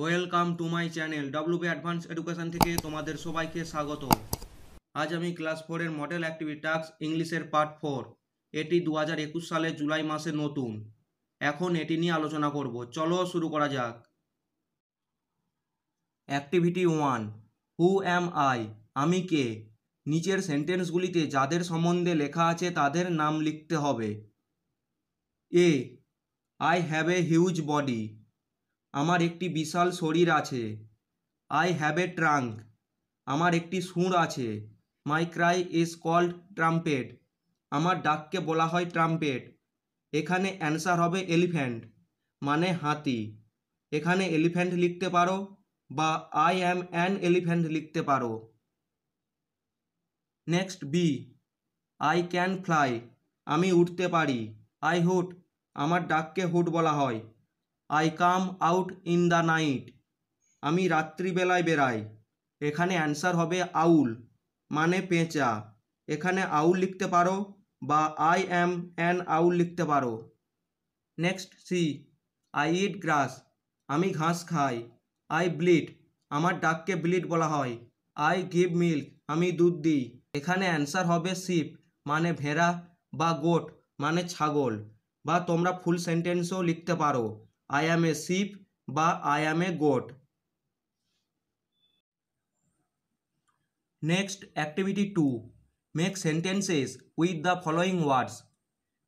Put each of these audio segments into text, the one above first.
welcome to my channel B advance education থেকে তোমাদের সবাইকে স্বাগত আজ আমি ক্লাস ফোরের মডেল অ্যাক্টিভিটি টাস্ক ইংলিশের পার্ট ফোর এটি দু হাজার একুশ সালে জুলাই মাসে নতুন এখন এটি নিয়ে আলোচনা করব চলো শুরু করা যাক activity one who am I আমি কে নিচের সেন্টেন্সগুলিতে যাদের সম্বন্ধে লেখা আছে তাদের নাম লিখতে হবে A I have a huge body আমার একটি বিশাল শরীর আছে আই হ্যাভ এ ট্রাঙ্ক আমার একটি সুর আছে my cry is called trumpet আমার ডাককে বলা হয় ট্রাম্পেট এখানে অ্যান্সার হবে এলিফ্যান্ট মানে হাতি এখানে এলিফ্যান্ট লিখতে পারো বা আই অ্যাম অ্যান এলিফ্যান্ট লিখতে পারো next B I can fly আমি উঠতে পারি আই হুট আমার ডাককে হুট বলা হয় I come out in the night আমি রাত্রিবেলায় বেরাই এখানে অ্যান্সার হবে আউল মানে পেঁচা এখানে আউল লিখতে পারো বা আই অ্যাম অ্যান আউল লিখতে পারো next C I eat grass আমি ঘাস খাই আই ব্লিড আমার ডাককে ব্লিড বলা হয় আই গিভ মিল্ক আমি দুধ দিই এখানে অ্যান্সার হবে শিপ মানে ভেড়া বা গোট মানে ছাগল বা তোমরা ফুল সেন্টেন্সও লিখতে পারো আই অ্যাম এ শিপ বা I am a goat next activity two make sentences with the following words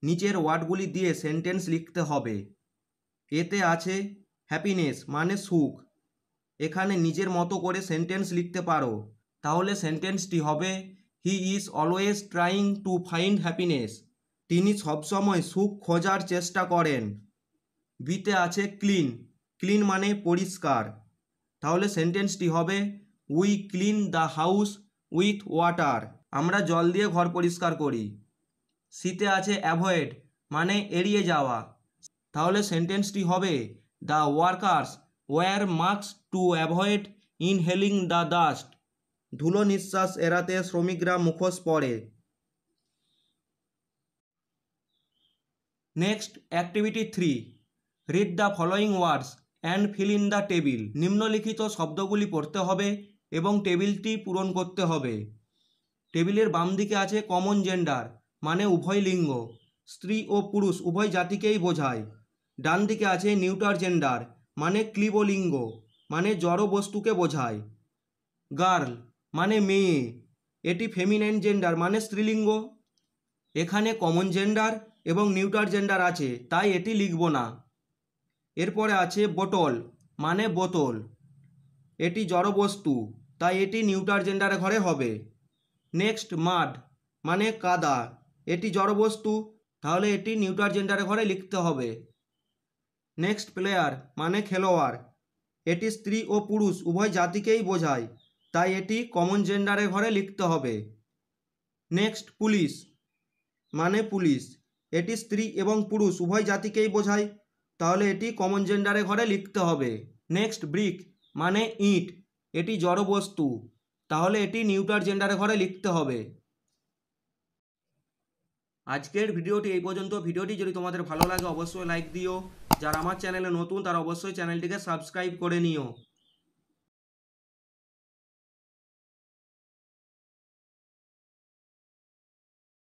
নিচের ওয়ার্ডগুলি দিয়ে সেন্টেন্স লিখতে হবে এতে আছে হ্যাপিনেস মানে সুখ এখানে নিজের মতো করে সেন্টেন্স লিখতে পারো তাহলে সেন্টেন্সটি হবে he is always trying to find happiness তিনি সবসময় সুখ খোঁজার চেষ্টা করেন বিতে আছে ক্লিন ক্লিন মানে পরিষ্কার তাহলে সেন্টেন্সটি হবে we clean the house with water আমরা জল দিয়ে ঘর পরিষ্কার করি শীতে আছে অ্যাভয়েড মানে এড়িয়ে যাওয়া তাহলে সেন্টেন্সটি হবে the workers wear mask to avoid inhaling the dust ধুলো নিঃশ্বাস এড়াতে শ্রমিকরা মুখোশ পরে next activity three read the following words and fill in the table নিম্নলিখিত শব্দগুলি পড়তে হবে এবং টেবিলটি পূরণ করতে হবে টেবিলের বাম দিকে আছে কমন জেন্ডার মানে উভয় লিঙ্গ স্ত্রী ও পুরুষ উভয় জাতিকেই বোঝায় ডান দিকে আছে নিউটার জেন্ডার মানে ক্লিবলিঙ্গ মানে জড় বস্তুকে বোঝায় গার্ল মানে মেয়ে এটি ফেমিনাইন জেন্ডার মানে স্ত্রীলিঙ্গ এখানে কমন জেন্ডার এবং নিউটার জেন্ডার আছে তাই এটি লিখব না এরপরে আছে বোটল মানে বোতল এটি জড় বস্তু তাই এটি নিউটার জেন্ডার ঘরে হবে নেক্সট মাড মানে কাদা এটি জড় বস্তু তাহলে এটি নিউটার জেন্ডার ঘরে লিখতে হবে নেক্সট প্লেয়ার মানে খেলোয়াড় এটি স্ত্রী ও পুরুষ উভয় জাতিকেই বোঝায় তাই এটি কমন জেন্ডারের ঘরে লিখতে হবে নেক্সট পুলিশ মানে পুলিশ এটি স্ত্রী এবং পুরুষ উভয় জাতিকেই বোঝায় তাহলে এটি কমন জেন্ডারে ঘরে লিখতে হবে নেক্সট ব্রিক মানে ইট এটি জড় বস্তু তাহলে এটি নিউটার জেন্ডারে ঘরে লিখতে হবে আজকের ভিডিওটি এই পর্যন্ত ভিডিওটি যদি তোমাদের ভালো লাগে অবশ্যই লাইক দিও যারা আমার চ্যানেলে নতুন তারা অবশ্যই চ্যানেলটিকে সাবস্ক্রাইব করে নিও